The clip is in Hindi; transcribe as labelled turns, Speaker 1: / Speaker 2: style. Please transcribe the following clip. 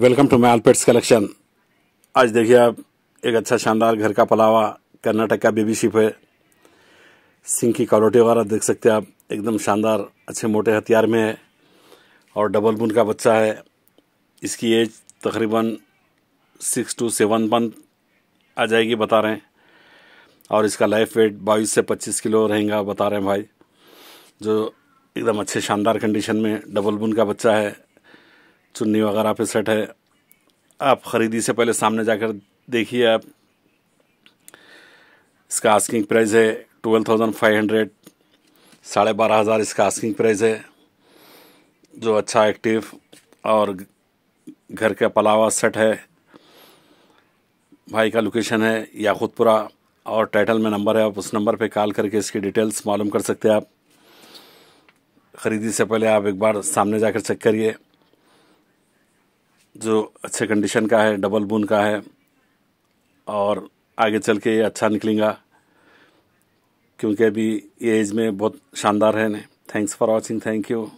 Speaker 1: welcome to my pets collection आज देखिए आप एक अच्छा शानदार घर का पलावा कर्नाटक का बेबी शिप है सिंह की क्वालिटी वगैरह देख सकते हैं आप एकदम शानदार अच्छे मोटे हथियार में है और डबल बुन का बच्चा है इसकी एज तकरीबन सिक्स टू सेवन मंथ आ जाएगी बता रहे हैं और इसका लाइफ वेट बाईस से पच्चीस किलो रहेगा बता रहे हैं भाई जो एकदम अच्छे शानदार कंडीशन में डबल बुन का बच्चा है चुन्नी वगैरह पे सेट है आप ख़रीदी से पहले सामने जाकर देखिए आप इसका आस्किंग प्राइस है ट्वेल्व थाउजेंड फाइव हंड्रेड साढ़े बारह हज़ार इसका आस्किंग प्राइस है जो अच्छा एक्टिव और घर का पलावा सेट है भाई का लोकेशन है याकूतपुरा और टाइटल में नंबर है आप उस नंबर पे कॉल करके इसकी डिटेल्स मालूम कर सकते हैं आप ख़रीदी से पहले आप एक बार सामने जाकर चेक करिए जो अच्छे कंडीशन का है डबल बुन का है और आगे चल के ये अच्छा निकलेगा क्योंकि अभी ये एज में बहुत शानदार है thanks for watching thank you